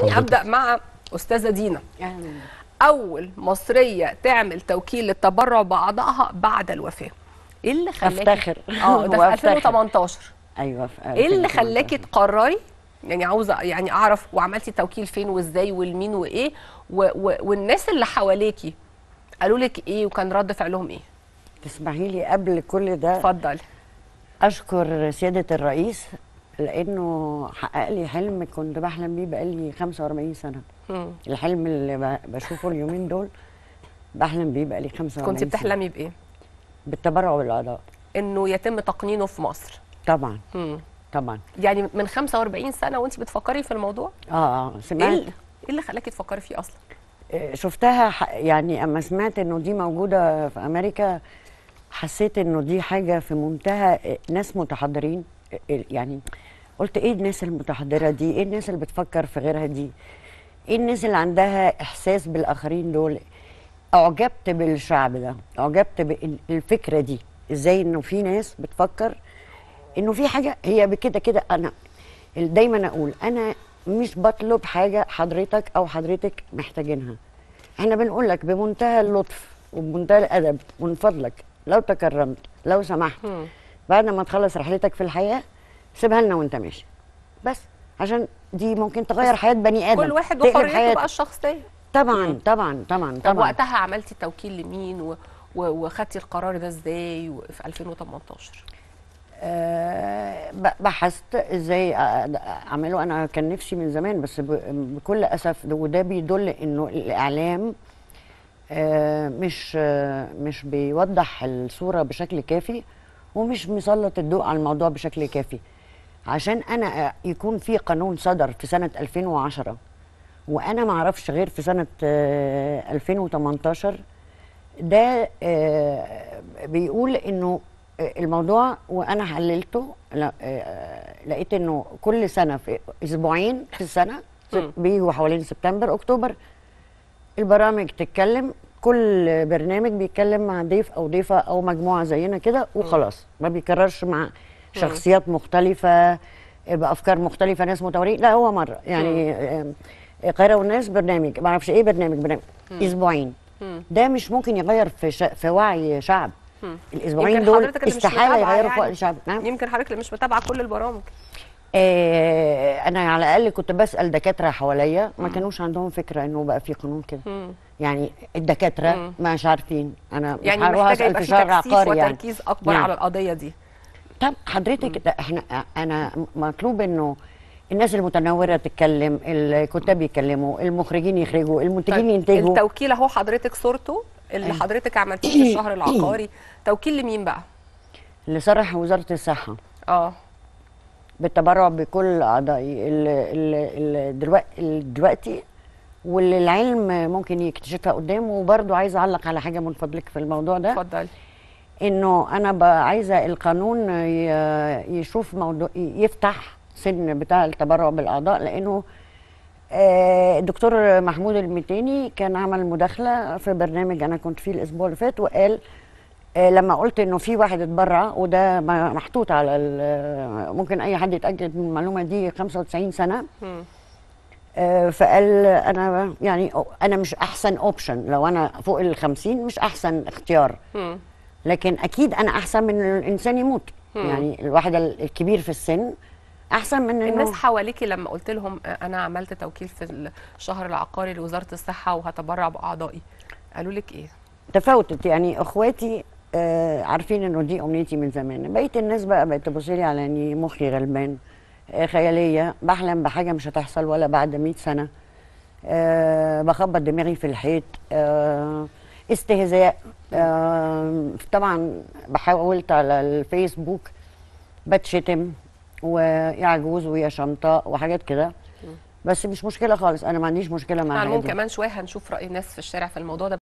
خليني ابدا مع استاذه دينا أهلا. اول مصريه تعمل توكيل للتبرع باعضائها بعد الوفاه ايه اللي خلاكي افتخر اه ده في 2018 ايوه في ايه اللي خلاكي تقرري يعني عاوزه يعني اعرف وعملتي توكيل فين وازاي والمين وايه و و والناس اللي حواليكي قالوا لك ايه وكان رد فعلهم ايه تسمحي لي قبل كل ده اتفضلي اشكر سياده الرئيس لانه حقق لي حلم كنت بحلم بيه بقالي 45 سنه مم. الحلم اللي بشوفه اليومين دول بحلم بيه بقالي 45 كنت بتحلمي بايه بالتبرع بالاعضاء انه يتم تقنينه في مصر طبعا مم. طبعا يعني من 45 سنه وانت بتفكري في الموضوع اه اه سمعت ايه اللي إيه خلاكي تفكري فيه اصلا آه، شفتها يعني اما سمعت انه دي موجوده في امريكا حسيت انه دي حاجه في منتهى آه، ناس متحضرين يعني قلت ايه الناس المتحضره دي ايه الناس اللي بتفكر في غيرها دي ايه الناس اللي عندها احساس بالاخرين دول اعجبت بالشعب ده اعجبت بالفكره دي ازاي انه في ناس بتفكر انه في حاجه هي بكده كده انا دايما اقول انا مش بطلب حاجه حضرتك او حضرتك محتاجينها احنا بنقول لك بمنتهى اللطف وبمنتهى الادب من فضلك لو تكرمت لو سمحت بعد ما تخلص رحلتك في الحياه سيبها لنا وانت ماشي بس عشان دي ممكن تغير حياه بني ادم كل واحد وحريته بقى الشخصيه طبعا طبعا طبعا طبعا طب وقتها عملتي توكيل لمين وخدتي القرار ده ازاي في 2018 أه بحثت ازاي اعمله انا كان نفسي من زمان بس بكل اسف وده بيدل انه الاعلام أه مش أه مش بيوضح الصوره بشكل كافي ومش مسلط الضوء على الموضوع بشكل كافي عشان انا آه، يكون في قانون صدر في سنه 2010 وانا ما اعرفش غير في سنه 2018 آه، ده آه، بيقول انه الموضوع وانا حللته لقيت انه كل سنه في اسبوعين في السنه بيجوا حوالين سبتمبر اكتوبر البرامج تتكلم كل برنامج بيتكلم مع ضيف او ضيفه او مجموعه زينا كده وخلاص ما بيكررش مع شخصيات مختلفه بافكار مختلفه ناس متورين لا هو مره يعني القاهره آه، والناس برنامج ما اعرفش ايه برنامج برنامج اسبوعين ده مش ممكن يغير في شا... في وعي شعب الاسبوعين دول استحاله يغيروا في وعي يعني. شعب نعم يمكن حضرتك مش متابعه كل البرامج آه انا على الاقل كنت بسال دكاتره حواليا ما كانوش عندهم فكره انه بقى في قانون كده يعني الدكاتره مش عارفين انا يعني هروح اسال في شهر عقاري يعني وتركيز اكبر يعني. على القضيه دي طب حضرتك احنا انا مطلوب انه الناس المتنوره تتكلم الكتاب يتكلموا المخرجين يخرجوا المنتجين طيب ينتجوا التوكيل اهو حضرتك صورته اللي أيوه. حضرتك عملتيه في الشهر العقاري توكيل لمين بقى اللي صرح وزاره الصحه اه بالتبرع بكل اعضائي دلوقتي دلوقتي واللي العلم ممكن يكتشفها قدامه وبرضه عايزه اعلق على حاجه من فضلك في الموضوع ده اتفضلي انه انا عايزه القانون يشوف موضوع يفتح سن بتاع التبرع بالاعضاء لانه آه، الدكتور محمود المتاني كان عمل مداخله في برنامج انا كنت فيه الاسبوع اللي فات وقال آه، لما قلت انه في واحد اتبرع وده محطوط على آه، ممكن اي حد يتاكد من المعلومه دي 95 سنه آه، فقال انا يعني انا مش احسن اوبشن لو انا فوق ال 50 مش احسن اختيار لكن اكيد انا احسن من الانسان يموت يعني الواحد الكبير في السن احسن من إنه الناس حواليكي لما قلت لهم انا عملت توكيل في الشهر العقاري لوزاره الصحه وهتبرع باعضائي قالوا لك ايه؟ تفاوتت يعني اخواتي آه عارفين انه دي امنيتي من زمان بقيت الناس بقى بقت تبص لي على اني مخي غلبان آه خياليه بحلم بحاجه مش هتحصل ولا بعد 100 سنه آه بخبط دماغي في الحيط آه استهزاء آه طبعا بحاولت على الفيسبوك بتشتم ويا عجوز ويا شنطاء وحاجات كده بس مش مشكله خالص انا ما عنديش مشكله مع ممكن كمان شويه هنشوف راي الناس في الشارع في الموضوع ده